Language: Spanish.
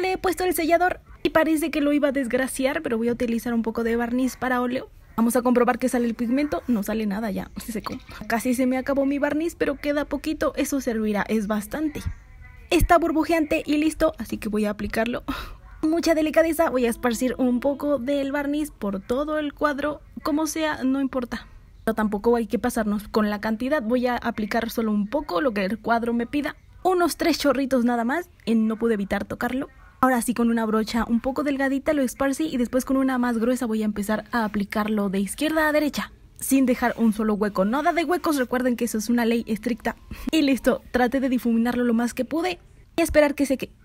le he puesto el sellador y parece que lo iba a desgraciar, pero voy a utilizar un poco de barniz para óleo. Vamos a comprobar que sale el pigmento, no sale nada ya, se secó. Casi se me acabó mi barniz, pero queda poquito, eso servirá, es bastante. Está burbujeante y listo, así que voy a aplicarlo. Mucha delicadeza, voy a esparcir un poco del barniz por todo el cuadro, como sea, no importa. Pero tampoco hay que pasarnos con la cantidad, voy a aplicar solo un poco, lo que el cuadro me pida. Unos tres chorritos nada más, no pude evitar tocarlo. Ahora sí, con una brocha un poco delgadita lo esparcí y después con una más gruesa voy a empezar a aplicarlo de izquierda a derecha sin dejar un solo hueco. Nada de huecos, recuerden que eso es una ley estricta. Y listo, traté de difuminarlo lo más que pude y esperar que seque.